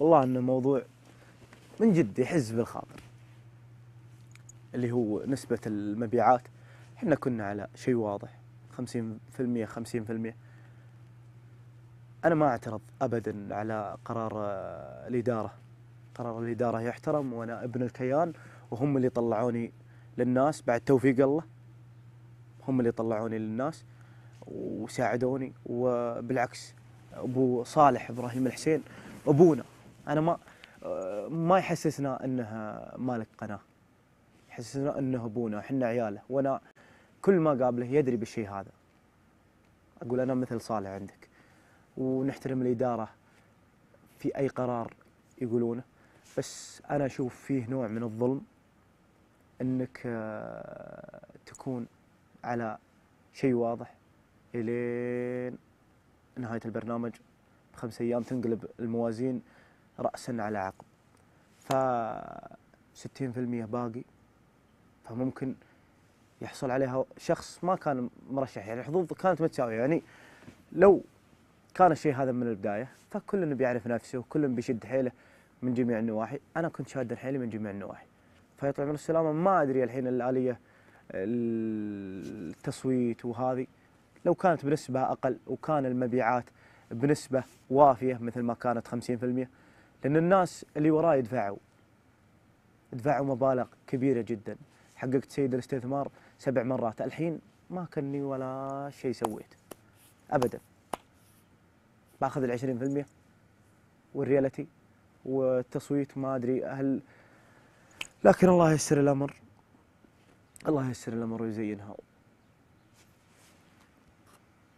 والله انه موضوع من جد يحز بالخاطر اللي هو نسبة المبيعات احنا كنا على شيء واضح 50% 50% أنا ما أعترض أبدا على قرار آه، الإدارة قرار الإدارة يحترم وأنا ابن الكيان وهم اللي طلعوني للناس بعد توفيق الله هم اللي طلعوني للناس وساعدوني وبالعكس أبو صالح إبراهيم الحسين أبونا انا ما ما يحسسنا انه مالك قناه يحسسنا انه ابونا احنا عياله وانا كل ما قابله يدري بالشيء هذا اقول انا مثل صالح عندك ونحترم الاداره في اي قرار يقولونه بس انا اشوف فيه نوع من الظلم انك تكون على شيء واضح الين نهايه البرنامج بخمس ايام تنقلب الموازين رأسا على عقب ف 60% باقي فممكن يحصل عليها شخص ما كان مرشح يعني الحظوظ كانت متساويه يعني لو كان الشيء هذا من البدايه فكل بيعرف نفسه وكل بيشد حيله من جميع النواحي انا كنت شاد حيلي من جميع النواحي فيطلع من السلامه ما ادري الحين الاليه التصويت وهذه لو كانت بنسبه اقل وكان المبيعات بنسبه وافيه مثل ما كانت 50% لأن الناس اللي وراي يدفعوا دفعوا مبالغ كبيرة جدا حققت سيد الاستثمار سبع مرات الحين ما كني ولا شيء سويت أبدا باخذ العشرين في المية والريالتي والتصويت ما أدري هل لكن الله ييسر الأمر الله ييسر الأمر ويزينها